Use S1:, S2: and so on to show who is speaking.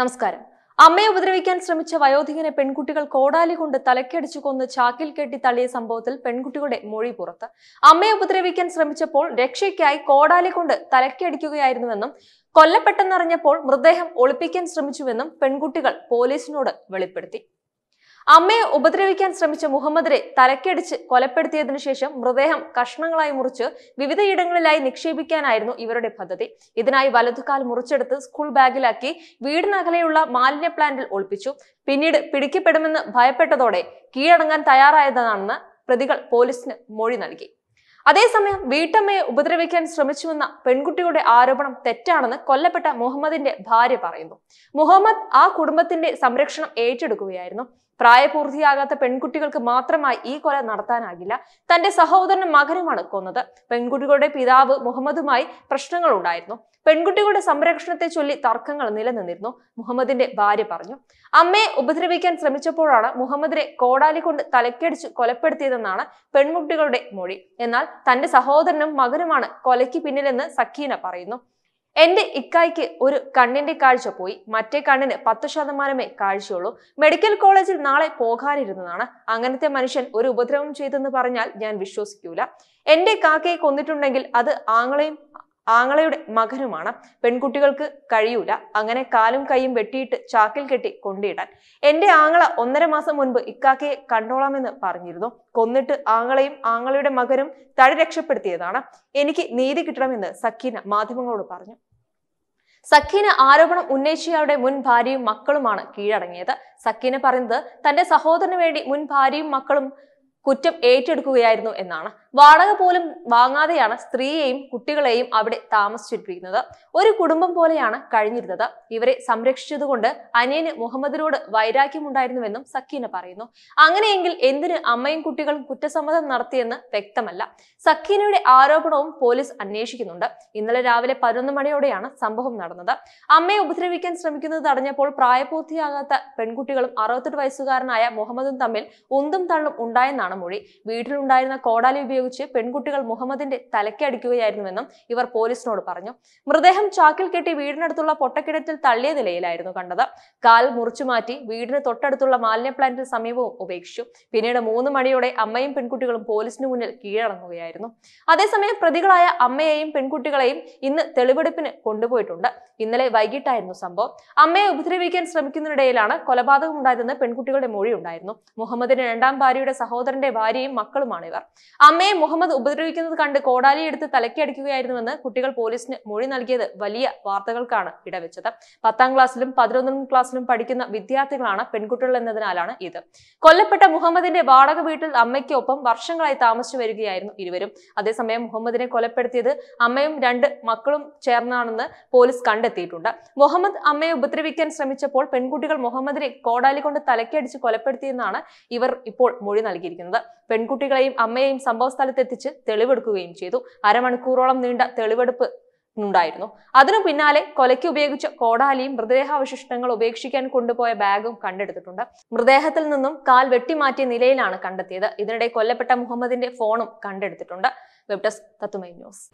S1: നമസ്കാരം അമ്മയെ ഉപദ്രവിക്കാൻ ശ്രമിച്ച വയോധികനെ പെൺകുട്ടികൾ കോടാലി കൊണ്ട് തലക്കടിച്ചു കൊന്ന് ചാക്കിൽ കെട്ടി തള്ളിയ സംഭവത്തിൽ പെൺകുട്ടികളുടെ മൊഴി പുറത്ത് അമ്മയെ ഉപദ്രവിക്കാൻ ശ്രമിച്ചപ്പോൾ രക്ഷയ്ക്കായി കോടാലി കൊണ്ട് തലക്കടിക്കുകയായിരുന്നുവെന്നും കൊല്ലപ്പെട്ടെന്നറിഞ്ഞപ്പോൾ മൃതദേഹം ഒളിപ്പിക്കാൻ ശ്രമിച്ചുവെന്നും പെൺകുട്ടികൾ പോലീസിനോട് വെളിപ്പെടുത്തി അമ്മയെ ഉപദ്രവിക്കാൻ ശ്രമിച്ച മുഹമ്മദിനെ തലക്കടിച്ച് കൊലപ്പെടുത്തിയതിനു ശേഷം മൃതദേഹം കഷ്ണങ്ങളായി മുറിച്ച് വിവിധയിടങ്ങളിലായി നിക്ഷേപിക്കാനായിരുന്നു ഇവരുടെ പദ്ധതി ഇതിനായി വലതുകാൽ മുറിച്ചെടുത്ത് സ്കൂൾ ബാഗിലാക്കി വീടിനകലെയുള്ള മാലിന്യ പ്ലാന്റിൽ ഒളിപ്പിച്ചു പിന്നീട് പിടിക്കപ്പെടുമെന്ന് ഭയപ്പെട്ടതോടെ കീഴടങ്ങാൻ തയ്യാറായതാണെന്ന് പ്രതികൾ പോലീസിന് മൊഴി നൽകി അതേസമയം വീട്ടമ്മയെ ഉപദ്രവിക്കാൻ ശ്രമിച്ചുവെന്ന പെൺകുട്ടിയുടെ ആരോപണം തെറ്റാണെന്ന് കൊല്ലപ്പെട്ട മുഹമ്മദിന്റെ ഭാര്യ പറയുന്നു മുഹമ്മദ് ആ കുടുംബത്തിന്റെ സംരക്ഷണം ഏറ്റെടുക്കുകയായിരുന്നു പ്രായപൂർത്തിയാകാത്ത പെൺകുട്ടികൾക്ക് മാത്രമായി ഈ കൊല നടത്താനാകില്ല തന്റെ സഹോദരനും മകനുമാണ് കൊന്നത് പെൺകുട്ടികളുടെ പിതാവ് മുഹമ്മദുമായി പ്രശ്നങ്ങൾ ഉണ്ടായിരുന്നു പെൺകുട്ടികളുടെ സംരക്ഷണത്തെ ചൊല്ലി തർക്കങ്ങൾ നിലനിന്നിരുന്നു മുഹമ്മദിന്റെ ഭാര്യ പറഞ്ഞു അമ്മയെ ഉപദ്രവിക്കാൻ ശ്രമിച്ചപ്പോഴാണ് മുഹമ്മദിനെ കോടാലി കൊണ്ട് തലക്കടിച്ച് കൊലപ്പെടുത്തിയതെന്നാണ് പെൺകുട്ടികളുടെ മൊഴി എന്നാൽ തന്റെ സഹോദരനും മകനുമാണ് കൊലയ്ക്ക് പിന്നിലെന്ന് സക്കീന പറയുന്നു എന്റെ ഇക്കായ്ക്ക് ഒരു കണ്ണിന്റെ കാഴ്ച പോയി മറ്റേ കണ്ണിന് പത്ത് ശതമാനമേ കാഴ്ചയുള്ളൂ മെഡിക്കൽ കോളേജിൽ നാളെ പോകാനിരുന്നതാണ് അങ്ങനത്തെ മനുഷ്യൻ ഒരു ഉപദ്രവം ചെയ്തെന്ന് പറഞ്ഞാൽ ഞാൻ വിശ്വസിക്കൂല എന്റെ കാക്കയെ കൊന്നിട്ടുണ്ടെങ്കിൽ അത് ആങ്ങളെയും ആങ്ങളയുടെ മകനുമാണ് പെൺകുട്ടികൾക്ക് കഴിയൂല അങ്ങനെ കാലും കൈയും വെട്ടിയിട്ട് ചാക്കിൽ കെട്ടി കൊണ്ടിടാൻ എന്റെ ആങ്ങള ഒന്നര മാസം മുൻപ് ഇക്കാക്കയെ കണ്ടോളാമെന്ന് പറഞ്ഞിരുന്നു കൊന്നിട്ട് ആങ്ങളെയും ആങ്ങളയുടെ മകനും തടി രക്ഷപ്പെടുത്തിയതാണ് എനിക്ക് നീതി കിട്ടണമെന്ന് സക്കീന മാധ്യമങ്ങളോട് പറഞ്ഞു സക്കീന ആരോപണം ഉന്നയിച്ചയാളുടെ മുൻ ഭാര്യയും മക്കളുമാണ് കീഴടങ്ങിയത് സക്കീന പറയുന്നത് തന്റെ സഹോദരന് വേണ്ടി മുൻ ഭാര്യയും മക്കളും കുറ്റം ഏറ്റെടുക്കുകയായിരുന്നു എന്നാണ് വാടക പോലും വാങ്ങാതെയാണ് സ്ത്രീയെയും കുട്ടികളെയും അവിടെ താമസിച്ചിട്ടിരിക്കുന്നത് ഒരു കുടുംബം പോലെയാണ് കഴിഞ്ഞിരുന്നത് ഇവരെ സംരക്ഷിച്ചതുകൊണ്ട് അനിയന് മുഹമ്മദിനോട് വൈരാഗ്യമുണ്ടായിരുന്നുവെന്നും സഖീന പറയുന്നു അങ്ങനെയെങ്കിൽ എന്തിന് അമ്മയും കുട്ടികളും കുറ്റസമ്മതം നടത്തിയെന്ന് വ്യക്തമല്ല സഖീനയുടെ ആരോപണവും പോലീസ് അന്വേഷിക്കുന്നുണ്ട് ഇന്നലെ രാവിലെ പതിനൊന്ന് മണിയോടെയാണ് സംഭവം നടന്നത് അമ്മയെ ഉപദ്രവിക്കാൻ ശ്രമിക്കുന്നത് തടഞ്ഞപ്പോൾ പ്രായപൂർത്തിയാകാത്ത പെൺകുട്ടികളും അറുപത്തെട്ട് വയസ്സുകാരനായ മുഹമ്മദും തമ്മിൽ ഉന്തും തള്ളും ഉണ്ടായെന്നാണ് മൊഴി വീട്ടിലുണ്ടായിരുന്ന കോടാലി ഉപയോഗിച്ച് പെൺകുട്ടികൾ മുഹമ്മദിന്റെ തലയ്ക്കടിക്കുകയായിരുന്നുവെന്നും ഇവർ പോലീസിനോട് പറഞ്ഞു മൃതദേഹം ചാക്കിൽ കെട്ടി വീടിനടുത്തുള്ള പൊട്ടക്കിടത്തിൽ തള്ളിയ നിലയിലായിരുന്നു കണ്ടത് കാൽ മാറ്റി വീടിന് തൊട്ടടുത്തുള്ള മാലിന്യ പ്ലാന്റിൽ സമീപവും ഉപേക്ഷിച്ചു പിന്നീട് മൂന്ന് മണിയോടെ അമ്മയും പെൺകുട്ടികളും പോലീസിന് മുന്നിൽ കീഴടങ്ങുകയായിരുന്നു അതേസമയം പ്രതികളായ അമ്മയെയും പെൺകുട്ടികളെയും ഇന്ന് തെളിവെടുപ്പിന് കൊണ്ടുപോയിട്ടുണ്ട് ഇന്നലെ വൈകിട്ടായിരുന്നു സംഭവം അമ്മയെ ഉപദ്രവിക്കാൻ ശ്രമിക്കുന്നതിനിടയിലാണ് കൊലപാതകം ഉണ്ടായതെന്ന് പെൺകുട്ടികളുടെ മൊഴി ഉണ്ടായിരുന്നു മുഹമ്മദിന്റെ രണ്ടാം ഭാര്യയുടെ സഹോദരന്റെ ഭാര്യയും മക്കളുമാണ് ഇവർ അമ്മയെ തങ്ങളെ മുഹമ്മദ് ഉപദ്രവിക്കുന്നത് കണ്ട് കോടാലി എടുത്ത് തലക്കടിക്കുകയായിരുന്നുവെന്ന് കുട്ടികൾ പോലീസിന് മൊഴി നൽകിയത് വലിയ വാർത്തകൾക്കാണ് ഇടവെച്ചത് പത്താം ക്ലാസ്സിലും പതിനൊന്നാം ക്ലാസ്സിലും പഠിക്കുന്ന വിദ്യാർത്ഥികളാണ് പെൺകുട്ടികൾ എന്നതിനാലാണ് ഇത് കൊല്ലപ്പെട്ട മുഹമ്മദിന്റെ വാടക വീട്ടിൽ അമ്മയ്ക്കൊപ്പം വർഷങ്ങളായി താമസിച്ചു വരികയായിരുന്നു ഇരുവരും അതേസമയം മുഹമ്മദിനെ കൊലപ്പെടുത്തിയത് അമ്മയും രണ്ട് മക്കളും ചേർന്നാണെന്ന് പോലീസ് കണ്ടെത്തിയിട്ടുണ്ട് മുഹമ്മദ് അമ്മയെ ഉപദ്രവിക്കാൻ ശ്രമിച്ചപ്പോൾ പെൺകുട്ടികൾ മുഹമ്മദിനെ കോടാലി കൊണ്ട് തലക്കടിച്ച് കൊലപ്പെടുത്തിയെന്നാണ് ഇവർ ഇപ്പോൾ മൊഴി നൽകിയിരിക്കുന്നത് പെൺകുട്ടികളെയും അമ്മയെയും സംഭവ സംഭവസ്ഥലത്തെത്തിച്ച് തെളിവെടുക്കുകയും ചെയ്തു അരമണിക്കൂറോളം നീണ്ട തെളിവെടുപ്പ് ഉണ്ടായിരുന്നു അതിനു പിന്നാലെ കൊലയ്ക്ക് ഉപയോഗിച്ച കോടാലിയും മൃതദേഹാവശിഷ്ടങ്ങൾ ഉപേക്ഷിക്കാൻ കൊണ്ടുപോയ ബാഗും കണ്ടെടുത്തിട്ടുണ്ട് മൃതദേഹത്തിൽ നിന്നും കാൽ വെട്ടിമാറ്റിയ നിലയിലാണ് കണ്ടെത്തിയത് ഇതിനിടെ കൊല്ലപ്പെട്ട മുഹമ്മദിന്റെ ഫോണും കണ്ടെടുത്തിട്ടുണ്ട് വെബ് ഡെസ്ക് തത്തുമൈ ന്യൂസ്